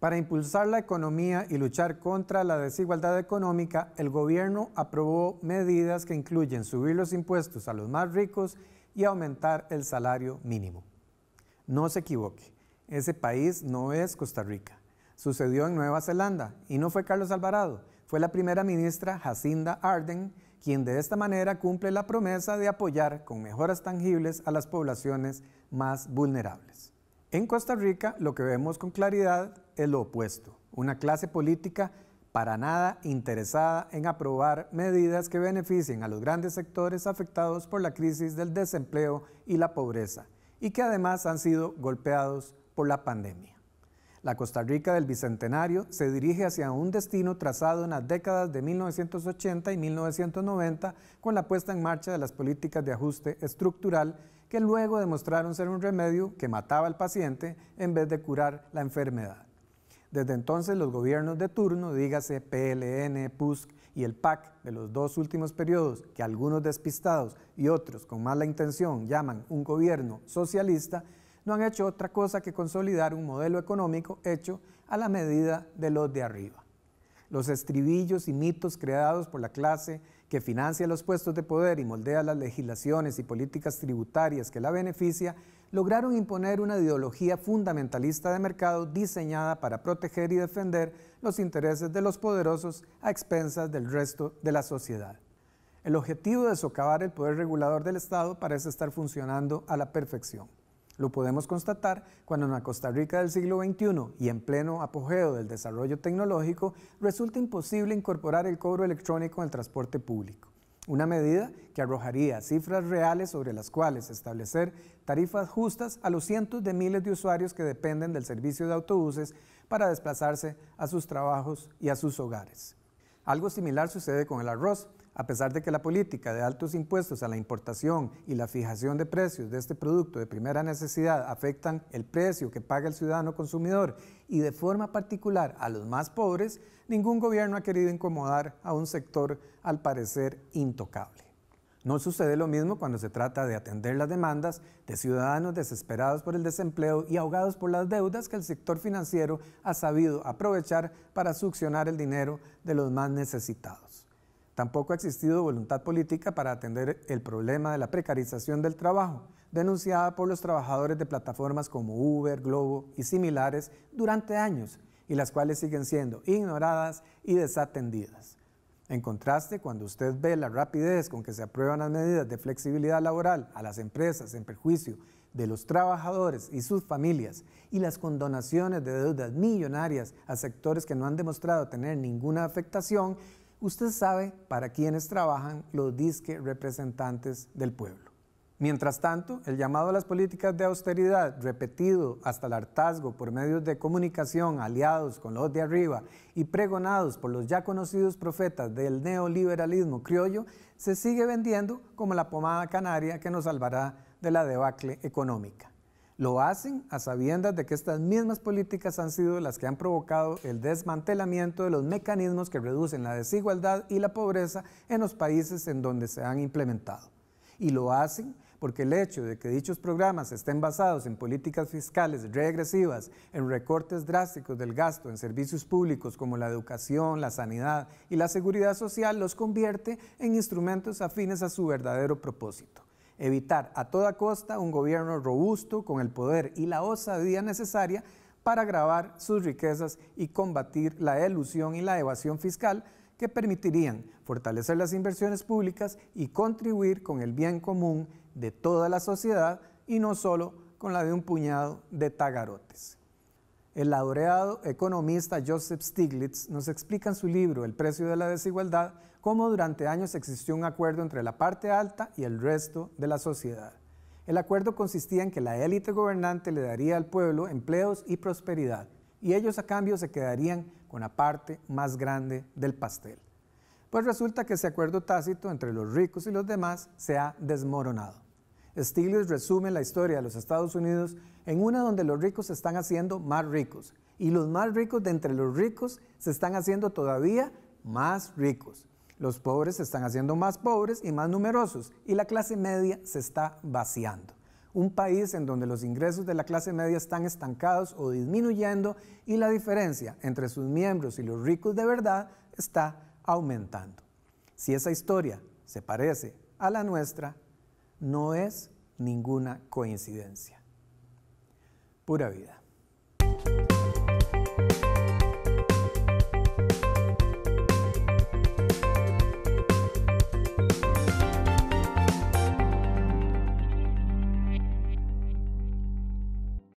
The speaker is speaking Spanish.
Para impulsar la economía y luchar contra la desigualdad económica, el gobierno aprobó medidas que incluyen subir los impuestos a los más ricos y aumentar el salario mínimo. No se equivoque, ese país no es Costa Rica. Sucedió en Nueva Zelanda y no fue Carlos Alvarado, fue la primera ministra Jacinda Arden quien de esta manera cumple la promesa de apoyar con mejoras tangibles a las poblaciones más vulnerables. En Costa Rica lo que vemos con claridad es lo opuesto, una clase política para nada interesada en aprobar medidas que beneficien a los grandes sectores afectados por la crisis del desempleo y la pobreza, y que además han sido golpeados por la pandemia. La Costa Rica del Bicentenario se dirige hacia un destino trazado en las décadas de 1980 y 1990 con la puesta en marcha de las políticas de ajuste estructural que luego demostraron ser un remedio que mataba al paciente en vez de curar la enfermedad. Desde entonces los gobiernos de turno, dígase PLN, PUSC y el PAC de los dos últimos periodos, que algunos despistados y otros con mala intención llaman un gobierno socialista, no han hecho otra cosa que consolidar un modelo económico hecho a la medida de los de arriba. Los estribillos y mitos creados por la clase que financia los puestos de poder y moldea las legislaciones y políticas tributarias que la beneficia, lograron imponer una ideología fundamentalista de mercado diseñada para proteger y defender los intereses de los poderosos a expensas del resto de la sociedad. El objetivo de socavar el poder regulador del Estado parece estar funcionando a la perfección. Lo podemos constatar cuando en la Costa Rica del siglo XXI y en pleno apogeo del desarrollo tecnológico resulta imposible incorporar el cobro electrónico en el transporte público. Una medida que arrojaría cifras reales sobre las cuales establecer tarifas justas a los cientos de miles de usuarios que dependen del servicio de autobuses para desplazarse a sus trabajos y a sus hogares. Algo similar sucede con el arroz a pesar de que la política de altos impuestos a la importación y la fijación de precios de este producto de primera necesidad afectan el precio que paga el ciudadano consumidor y de forma particular a los más pobres, ningún gobierno ha querido incomodar a un sector al parecer intocable. No sucede lo mismo cuando se trata de atender las demandas de ciudadanos desesperados por el desempleo y ahogados por las deudas que el sector financiero ha sabido aprovechar para succionar el dinero de los más necesitados. Tampoco ha existido voluntad política para atender el problema de la precarización del trabajo, denunciada por los trabajadores de plataformas como Uber, Globo y similares durante años, y las cuales siguen siendo ignoradas y desatendidas. En contraste, cuando usted ve la rapidez con que se aprueban las medidas de flexibilidad laboral a las empresas en perjuicio de los trabajadores y sus familias y las condonaciones de deudas millonarias a sectores que no han demostrado tener ninguna afectación, usted sabe para quiénes trabajan los disque representantes del pueblo. Mientras tanto, el llamado a las políticas de austeridad, repetido hasta el hartazgo por medios de comunicación aliados con los de arriba y pregonados por los ya conocidos profetas del neoliberalismo criollo, se sigue vendiendo como la pomada canaria que nos salvará de la debacle económica. Lo hacen a sabiendas de que estas mismas políticas han sido las que han provocado el desmantelamiento de los mecanismos que reducen la desigualdad y la pobreza en los países en donde se han implementado. Y lo hacen porque el hecho de que dichos programas estén basados en políticas fiscales regresivas, en recortes drásticos del gasto en servicios públicos como la educación, la sanidad y la seguridad social, los convierte en instrumentos afines a su verdadero propósito evitar a toda costa un gobierno robusto con el poder y la osadía necesaria para grabar sus riquezas y combatir la elusión y la evasión fiscal que permitirían fortalecer las inversiones públicas y contribuir con el bien común de toda la sociedad y no solo con la de un puñado de tagarotes. El laureado economista Joseph Stiglitz nos explica en su libro El precio de la desigualdad cómo durante años existió un acuerdo entre la parte alta y el resto de la sociedad. El acuerdo consistía en que la élite gobernante le daría al pueblo empleos y prosperidad, y ellos a cambio se quedarían con la parte más grande del pastel. Pues resulta que ese acuerdo tácito entre los ricos y los demás se ha desmoronado. Stiglitz resume la historia de los Estados Unidos en una donde los ricos se están haciendo más ricos y los más ricos de entre los ricos se están haciendo todavía más ricos. Los pobres se están haciendo más pobres y más numerosos y la clase media se está vaciando. Un país en donde los ingresos de la clase media están estancados o disminuyendo y la diferencia entre sus miembros y los ricos de verdad está aumentando. Si esa historia se parece a la nuestra, no es ninguna coincidencia. Pura vida.